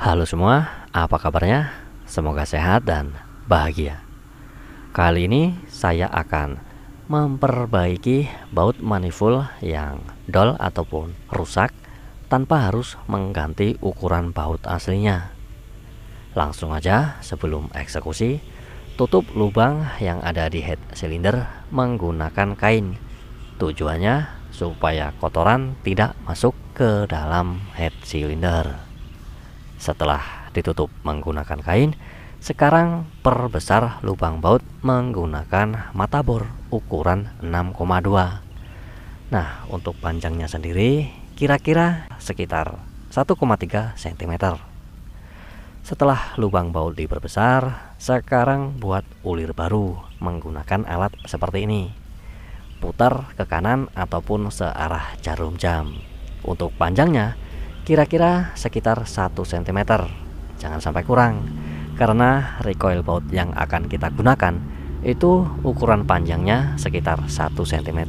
Halo semua, apa kabarnya? Semoga sehat dan bahagia. Kali ini saya akan memperbaiki baut manifold yang dol ataupun rusak tanpa harus mengganti ukuran baut aslinya. Langsung aja sebelum eksekusi, tutup lubang yang ada di head silinder menggunakan kain. Tujuannya supaya kotoran tidak masuk ke dalam head silinder. Setelah ditutup menggunakan kain, sekarang perbesar lubang baut menggunakan mata bor ukuran 6,2. Nah, untuk panjangnya sendiri kira-kira sekitar 1,3 cm. Setelah lubang baut diperbesar, sekarang buat ulir baru menggunakan alat seperti ini. Putar ke kanan ataupun searah jarum jam. Untuk panjangnya kira-kira sekitar 1 cm. Jangan sampai kurang, karena recoil baut yang akan kita gunakan itu ukuran panjangnya sekitar 1 cm.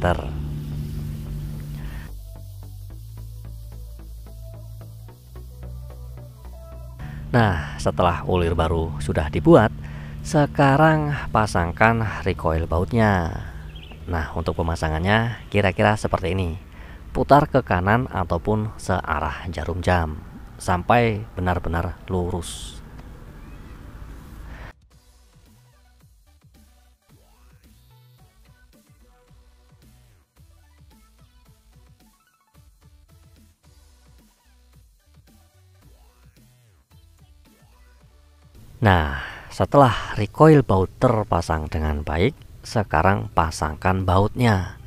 Nah, setelah ulir baru sudah dibuat, sekarang pasangkan recoil bautnya. Nah, untuk pemasangannya kira-kira seperti ini putar ke kanan ataupun searah jarum jam sampai benar-benar lurus. Nah, setelah recoil baut terpasang dengan baik, sekarang pasangkan bautnya.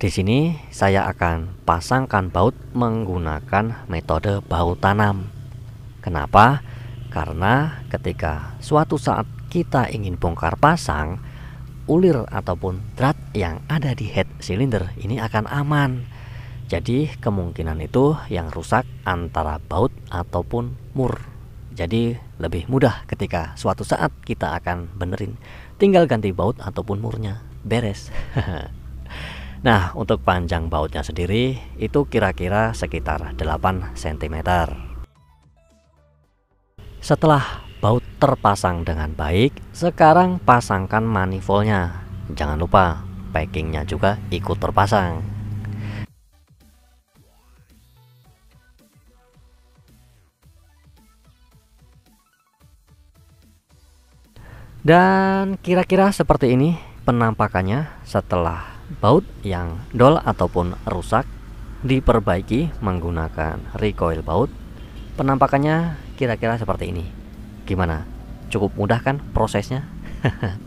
Di sini saya akan pasangkan baut menggunakan metode baut tanam. Kenapa? Karena ketika suatu saat kita ingin bongkar pasang, ulir ataupun drat yang ada di head silinder ini akan aman. Jadi kemungkinan itu yang rusak antara baut ataupun mur. Jadi lebih mudah ketika suatu saat kita akan benerin. Tinggal ganti baut ataupun murnya. Beres. Nah, untuk panjang bautnya sendiri itu kira-kira sekitar 8 cm. Setelah baut terpasang dengan baik, sekarang pasangkan manifoldnya. Jangan lupa, packingnya juga ikut terpasang. Dan kira-kira seperti ini penampakannya setelah Baut yang dol ataupun rusak diperbaiki menggunakan recoil baut. Penampakannya kira-kira seperti ini. Gimana? Cukup mudah kan prosesnya?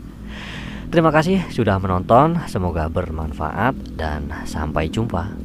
Terima kasih sudah menonton, semoga bermanfaat dan sampai jumpa.